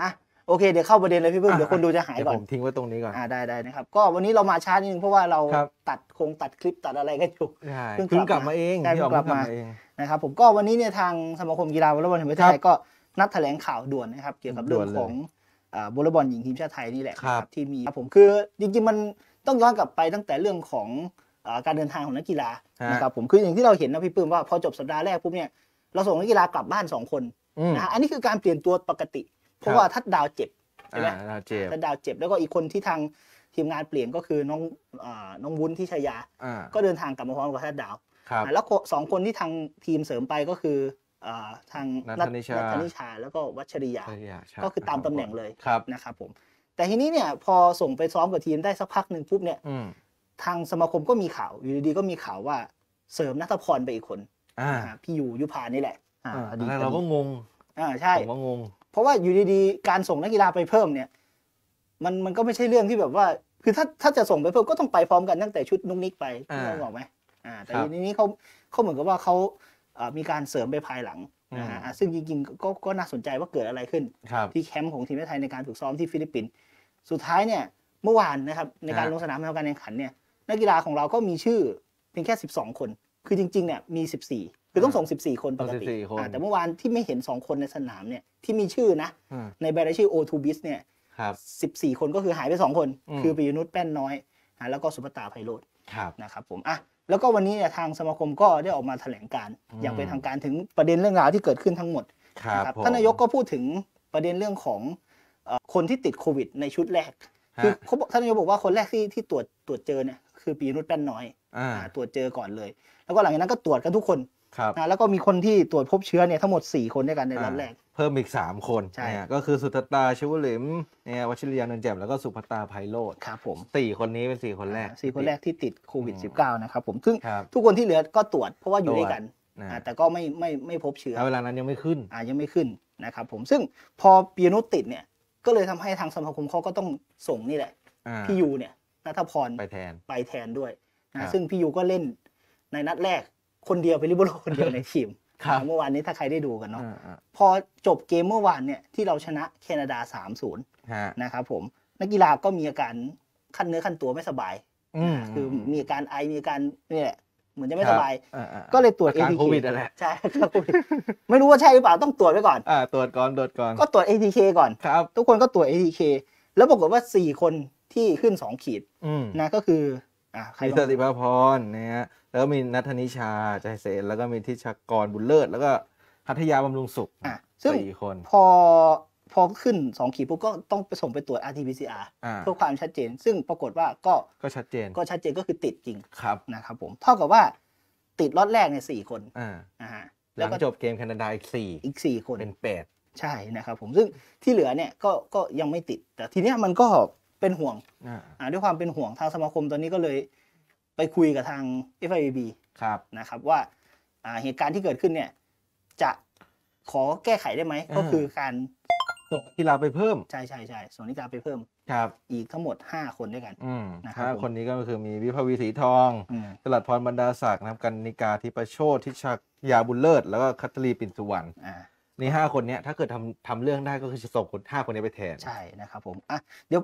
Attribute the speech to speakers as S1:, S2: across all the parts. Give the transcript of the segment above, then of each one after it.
S1: อ่ะโอเค เดี๋ยวเข้าประเด็นเลยพี่เพิ่มเดี๋ยวคนดูจะหายก่อนผมทิ้งไว้ตรงนี้ก่อนอ่าได้ได้นะครับก็วันนี้เรามาช้านิดนึงเพราะว่าเราตัดคงตัดคลิปตัดอะไรกันอยู่
S2: เพิ่งกลับมา
S1: เองเพิ่งกลับมาเองนะครับผมก็วันนี้เนี่ยทางสมาคมกีฬาวอลเลย์บอลแห่งประเทศไทยก็ นัดแถลงข่าวด่วนนะครับเกี่ยวกับเรื่องของวอลเลย์บอลหญิงทีมชาติไทยนี่แหละที่มีครับผมคือจริงๆมันต้องย้อนกลับไปตั้งแต่เรื่องของการเดินทางของนักกีฬานะครับผมคืออย่างที่เราเห็นนะพี่เพื่มว่าพอจบสัปดาห์แรกปุ๊บเนี่ยเราส่งนักกีฬากลับบ้านสองคนนะอันนี้คือการเปลี่ยนตัวปกติเพราะว่าถ้าดาวเจ็บใช่ไหม
S2: ดาวเจ็บถ้าดาว
S1: เจ็บ แล้วก็อีกคนที่ทางทีมงานเปลี่ยนก็คือน้องน้องวุ้นที่ชยา ก็เดินทางกลับมาพร้อมกับทัดดาวแล้วสองคนที่ทางทีมเสริมไปก็คือทางนัทนิชานิชา แล้วก็วัชริยาก็คือตามตำแหน่งเลยนะครับผม แต่ทีนี้เนี่ยพอส่งไปซ้อมกับทีมได้สักพักหนึ่งปุ๊บเนี่ยทางสมาคมก็มีข่าวอยู่ดีๆก็มีข่าวว่าเสริมนัทพรไปอีกคนพี่ยูยุพานี่แหละอ่าเราก็งงอ่าใช่ผมก็งงราะว่าอยู่ดีๆการส่งนักกีฬาไปเพิ่มเนี่ยมันมันก็ไม่ใช่เรื่องที่แบบว่าคือถ้าถ้าจะส่งไปเพิ่มก็ต้องไปพร้อมกันตั้งแต่ชุดนุกนิกไปนึกออกไหมแต่ทีนี้เขาเขาเหมือนกับว่าเขามีการเสริมไปภายหลังนะฮะซึ่งจริงๆก็ก็น่าสนใจว่าเกิดอะไรขึ้น ที่แคมป์ของทีมไทยในการฝึกซ้อมที่ฟิลิปปินส์สุดท้ายเนี่ยเมื่อวานนะครับในการลงสนามในการแข่งขันเนี่ยนักกีฬาของเราก็มีชื่อเพียงแค่ 12 คนคือจริงๆเนี่ยมี 14ือต้องส่ง14 คนปกติ แต่เมื่อวานที่ไม่เห็น 2 คนในสนามเนี่ยที่มีชื่อนะ ในใบรายชื่อ O2 Bis เนี่ย14 คนก็คือหายไป 2 คน คือปิยนุชแป้นน้อย แล้วก็สุปตาไพโรจนะครับผมอ่ะแล้วก็วันนี้เนี่ยทางสมาคมก็ได้ออกมาแถลงการอย่างเป็นทางการถึงประเด็นเรื่องราวที่เกิดขึ้นทั้งหมด
S2: ครับ ท่านนายก
S1: ก็พูดถึงประเด็นเรื่องของคนที่ติดโควิดในชุดแรกคือเขาบอกท่านนายกบอกว่าคนแรกที่ที่ตรวจตรวจเจอเนี่ยคือปีนุชแป้นน้อยตรวจเจอก่อนเลย แล้วก็หลังจากนั้นก็ตรวจกันทุกคนครับแล้วก็มีคนที่ตรวจพบเชื้อเนี่ย ทั้งหมด 4 คนด้วยกันในรอบแรก
S2: เพิ่มอีก 3 คนใช่ก็คือสุตตา ชิวลิมเนี่ยวชิรยานนแจ่มแล้วก็ สุภตาไพโรธครับผมสี่คนนี้เป็น 4
S1: คนแรก 4 คนแรกที่ติดโควิด -19 นะครับผมซึ่งทุกคนที่เหลือก็ตรวจเพราะว่าอยู่ด้วยกัน แต่ก็ไม่ไม่ไม่พบเชื้อเวลานั้นยังไม่ขึ้นยังไม่ขึ้นนะครับผมซึ่งพอปียนุติดเนี่ยก็เลยทำให้ทางสมาคมเขาก็ต้องส่งนี่แหละพี่ยูเนี่ยนัทพรไปแทนไปแทนด้วยนะซึ่งพี่ยูก็เล่นในนัดแรกคนเดียวไปรลิเบโลคนเดียวในทีมเมื่อวานนี้ถ้าใครได้ดูกันเนาะพอจบเกมเมื่อวานเนี่ยที่เราชนะแคนาดา 3-0 นะครับผม นักกีฬาก็มีอาการขั้นเนื้อขั้นตัวไม่สบาย คือมีอาการไอ มีอาการนี่แหละเหมือนจะไม่สบาย ก็เลยตรวจอทีเคัใช่คไม่รู้ว่าใช่หรือเปล่าต้องตรวจไปก่อนตรวจก่อนตรวจก่อนก็ตรวจเอทีเคก่อนครับ ทุกคนก็ตรวจเอทีเคแล้วปรากฏว่า4คนที่ขึ้น 2 ขีดนะก็คือใครสติ
S2: ภพรนะฮะแล้วก็มีนัทนิชาใจเสนแล้วก็มีทิ
S1: ชากรบุญเลิศ แล้วก็
S2: พัทยาบำรุงสุขอ่ะซึ่งสี่คน
S1: พอพอขึ้นสองขีปุ๊บก็ต้องไปส่งไปตรวจ RT-PCR เพื่อความชัดเจน ซึ่งปรากฏว่าก็ก็ชัดเจน ก็ชัดเจนก็คือติดจริง ครับนะครับผม เท่ากับว่าติดล็อตแรกในสี่คนอ่าแลก็จบเกมแคนาดาอีกสี่อีกสี่คน เป็นแปดใช่นะครับผม ซึ่งที่เหลือเนี่ยก็ก็ยังไม่ติดแต่ทีเนี้ยมันก็เป็นห่วงอ่าด้วยความเป็นห่วงทางสมาคมตอนนี้ก็เลยไปคุยกับทาง FIB ครับนะครับว่าเหตุการณ์ที่เกิดขึ้นเนี่ยจะขอแก้ไขได้ไหมก็คือการส่งกีฬาไปเพิ่ม ใช่ใช่ใช่ส่งกีฬาไปเพิ่ม ครับอีกทั้งหมด 5 คนด้วยกัน
S2: นะครับคนนี้ก็คือมีวิภวีสีทองตลัดพรบรรดาศักดิ์นะครับกันนิกาทิประโชติทิชยาบุญเลิศ แล้วก็คัตลีปินสุวรรณในห้าคนนี้ถ้าเกิดทำทำเรื่องได้ก็คือจะส่งคน
S1: ห้าคนนี้ไปแทนใช่นะครับผมอ่ะเดี๋ยว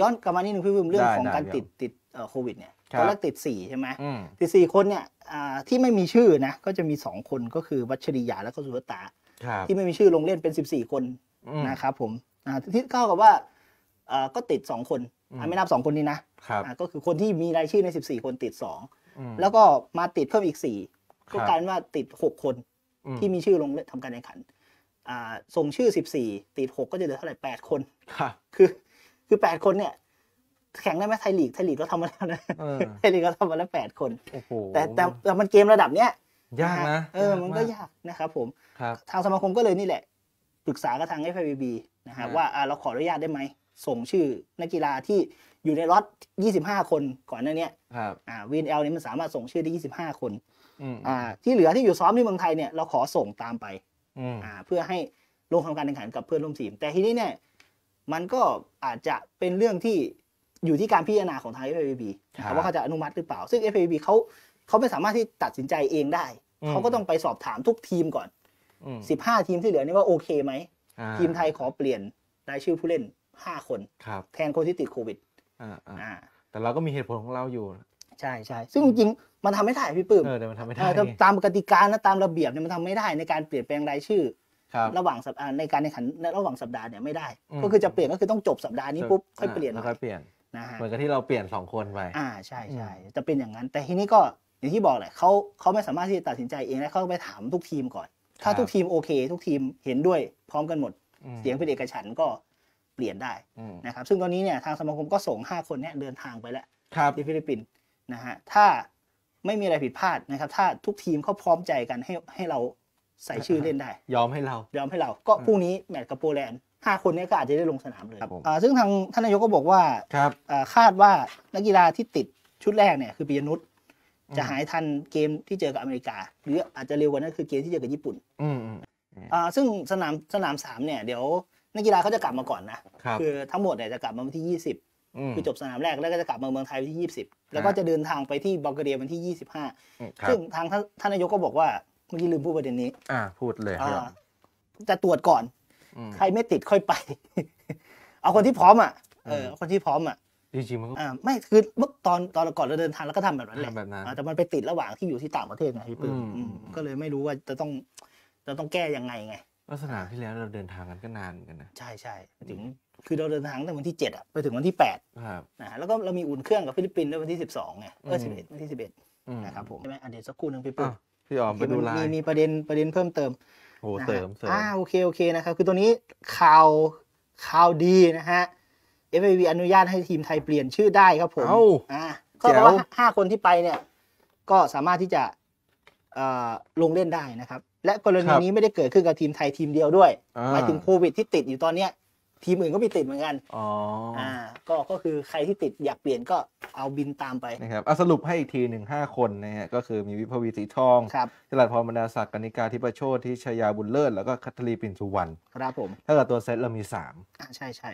S1: ย้อนกลับมานิดนึงพี่วิมเรื่องของการติดติดโควิดเนี่ยตอนแรกติดสี่ใช่ไหมติดสี่คนเนี่ยที่ไม่มีชื่อนะก็จะมีสองคนก็คือวัชริยาและก็สุรตาครับที่ไม่มีชื่อลงเล่นเป็น14 คนี่คนะครับผมที่เข้ากับว่าก็ติด2คนองคนไม่นับ 2 คนนี้นะครับก็คือคนที่มีรายชื่อใน14 คนติดอง2แล้วก็มาติดเพิ่มอีก4ก็กลายเป็นว่าติด6คนที่มีชื่อลงเล่นทำการแข่งขันส่งชื่อ14ติด6ก็จะเหลือเท่าไหร่8คนคนคือคือดคนเนี่ยแข่งได้ไหมไทยลีกไทยลีกก็ทำมาแล้วนะไทยลีกก็ทำมาแล้วแปดคนแต่แต่แต่มันเกมระดับเนี้ย
S2: ยากนะเออมันก็ยาก
S1: นะครับผมทางสมาคมก็เลยนี่แหละปรึกษากับทางวีบีนะครับว่าเราขออนุญาตได้ไหมส่งชื่อ นักกีฬาที่อยู่ในล็อต25 คนก่อนหน้านี้อ่าวีนเอลนี่มันสามารถส่งชื่อได้ 25 คนอ่าที่เหลือที่อยู่ซ้อมที่เมืองไทยเนี่ยเราขอส่งตามไปอ่าเพื่อให้ลงทำการแข่งขันกับเพื่อนร่วมทีมแต่ทีนี้เนี่ยมันก็อาจจะเป็นเรื่องที่อยู่ที่การพิจารณาของทาง FAB ว่าเขาจะอนุมัติหรือเปล่า ซึ่ง FAB เขาเขาไม่สามารถที่ตัดสินใจเองได้ เขาก็ต้องไปสอบถามทุกทีมก่อน
S2: 15
S1: ทีมที่เหลือนี่ว่าโอเคไหม ทีมไทยขอเปลี่ยนรายชื่อผู้เล่น 5 คนคแทนคนที่ติดโควิด แต่เราก็มีเหตุผลของเราอยู่ ใช่ใช่ซึ่งจริงมันทำไม่ได้พี่ปื้มเออมันทำไม่ได้ตามกติกาและตามระเบียบเนี่ยมันทำไม่ได้ในการเปลี่ยนแปลงรายชื่อ ระหว่างสัปดาห์ในการแข่งขันระหว่างสัปดาห์เนี่ยไม่ได้ ก็คือจะเปลี่ยนก็คือต้องจบสัปดาห์นี้ปุ๊บค่อยเปลี่ยน
S2: ค่อยเปลี่ยนนะฮะเหมือนกับที่เราเปลี่ยน 2 คนไป อ
S1: ่าใช่ใช่จะเป็นอย่างนั้น แต่ทีนี้ก็อย่างที่บอกแหละเขาเขาไม่สามารถที่จะตัดสินใจเองได้เขาไปถามทุกทีมก่อน ถ้าทุกทีมโอเค ทุกทีมเห็นด้วยพร้อมกันหมดเสียงเป็นเอกฉันก็เปลี่ยนได้นะครับซึ่งตอนนี้เนี่ยทางสมาคมก็ส่ง 5 คนเนี่ยเดินทางไปแล้วครับที่ฟิลิปปินส์นะฮะ ถ้าไม่มีอะไรผิดพลาดนะครับ ถ้าทุกทีมเขาพร้อมใจกันให้ให้เราใส่ชื่อเล่นได้ ยอมให้เรา ยอมให้เราก็พรุ่งนี้แมตช์กับโปแลนด์ห้าคนนี้ก็อาจจะได้ลงสนามเลยครับซึ่งทางท่านนายกก็บอกว่า คาดว่านักกีฬาที่ติดชุดแรกเนี่ยคือปียนุชจะหายทันเกมที่เจอกับอเมริกา หรืออาจจะเร็วกว่านั้นคือเกมที่เจอกับญี่ปุ่นซึ่งสนามสนามสามเนี่ย เดี๋ยวนักกีฬาเขาจะกลับมาก่อนนะ คือทั้งหมดเนี่ยจะกลับมาวันที่
S2: 20 คือจ
S1: บสนามแรกแล้วก็จะกลับมาเมืองไทยวันที่ 20 แล้วก็จะเดินทางไปที่บัลแกเรียวันที่
S2: 25 ซึ่ง
S1: ทางท่านนายกก็บอกว่าเมื่อกี้ลืมพูดประเด็นนี้
S2: อ่า พูดเลย
S1: จะตรวจก่อนใครไม่ติดค่อยไป เอาคนที่พร้อมอ่ะ เออเอาคนที่พร้อมอ่ะ จริงๆมันอ่าไม่คือเมื่อตอนตอนก่อนเราเดินทาง แล้วก็ทำแบบนั้นแหละแต่มันไปติดระหว่างที่อยู่ที่ต่างประเทศไงพี่ปื้มก็เลยไม่รู้ว่าจะต้องจะต้องแก้ยังไงไงลักษณะที่แล้วเราเดินทางกันก็นานกันนะ ใช่ใช่ถึงคือเราเดินทางตั้งวันที่เจ็ดอ่ะไปถึงวันที่แครับนะแล้วก็เรามีอุ่นเครื่องกับฟิลิปปินส์ด้วยวันที่องไงเออ็ดวันที่สิบเอ็ดนะครับผมใช่ไหมอันเดียวสักครู่นึงพี่ปื้มพี่ออมไปดูไลน์มีประเด็นประเด็นเพิ่มเติมโอ้เสริมเสริมอ่า โอเค โอเค นะครับ คือ ตัวนี้ ข่าว ข่าวดี นะฮะ FAV อนุญาตให้ทีมไทยเปลี่ยนชื่อได้ ครับผมอ้าวก็แปลว่าห้าคนที่ไป เนี่ย ก็สามารถที่จะลงเล่นได้นะครับ และกรณีนี้ไม่ได้เกิดขึ้นกับทีมไทยทีมเดียวด้วย หมายถึง โควิด ที่ติดอยู่ตอนเนี้ยทีมอื่นก็มีติดเหมือนกัน อ๋อ อ่า ก็ ก็คือใครที่ติดอยากเปลี่ยนก็เอาบินตามไป นะครั
S2: บเอาสรุปให้อีกทีหนึ่งห้าคนนะฮะ ก็คือมีวิภวีสีทองครับจลัดพรบรรดาศักดิ์กนิการทิประโชติชยาบุญเลิศ แล้วก็คัทลีปิ่นสุวรรณ ครับผม ถ้าเกิดตัวเซตเรามีสาม
S1: อ่าใช่ใช่